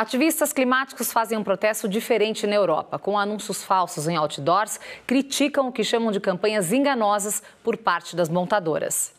Ativistas climáticos fazem um protesto diferente na Europa. Com anúncios falsos em outdoors, criticam o que chamam de campanhas enganosas por parte das montadoras.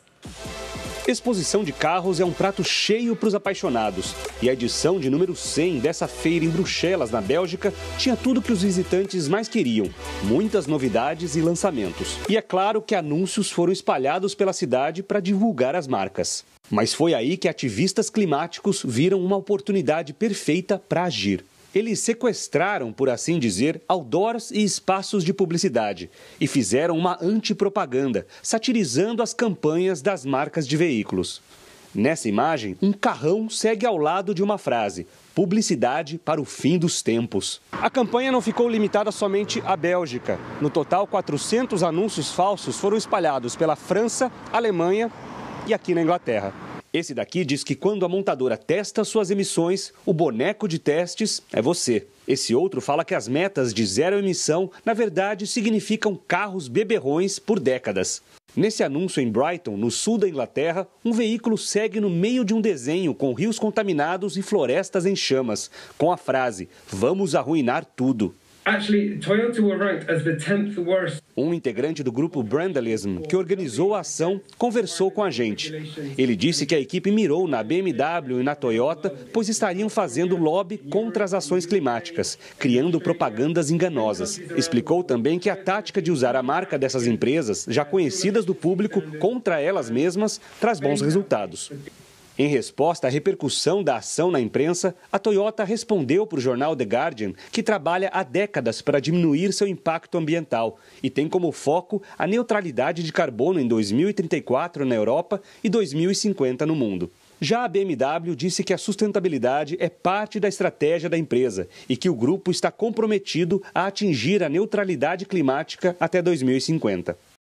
Exposição de carros é um prato cheio para os apaixonados. E a edição de número 100 dessa feira em Bruxelas, na Bélgica, tinha tudo que os visitantes mais queriam: muitas novidades e lançamentos. E é claro que anúncios foram espalhados pela cidade para divulgar as marcas. Mas foi aí que ativistas climáticos viram uma oportunidade perfeita para agir. Eles sequestraram, por assim dizer, outdoors e espaços de publicidade e fizeram uma antipropaganda, satirizando as campanhas das marcas de veículos. Nessa imagem, um carrão segue ao lado de uma frase: publicidade para o fim dos tempos. A campanha não ficou limitada somente à Bélgica. No total, 400 anúncios falsos foram espalhados pela França, Alemanha e aqui na Inglaterra. Esse daqui diz que quando a montadora testa suas emissões, o boneco de testes é você. Esse outro fala que as metas de zero emissão, na verdade, significam carros beberrões por décadas. Nesse anúncio em Brighton, no sul da Inglaterra, um veículo segue no meio de um desenho com rios contaminados e florestas em chamas, com a frase: Vamos arruinar tudo um integrante do grupo Brandalism, que organizou a ação, conversou com a gente. Ele disse que a equipe mirou na BMW e na Toyota, pois estariam fazendo lobby contra as ações climáticas, criando propagandas enganosas. Explicou também que a tática de usar a marca dessas empresas, já conhecidas do público, contra elas mesmas, traz bons resultados. Em resposta à repercussão da ação na imprensa, a Toyota respondeu para o jornal The Guardian que trabalha há décadas para diminuir seu impacto ambiental e tem como foco a neutralidade de carbono em 2034 na Europa e 2050 no mundo. Já a BMW disse que a sustentabilidade é parte da estratégia da empresa e que o grupo está comprometido a atingir a neutralidade climática até 2050.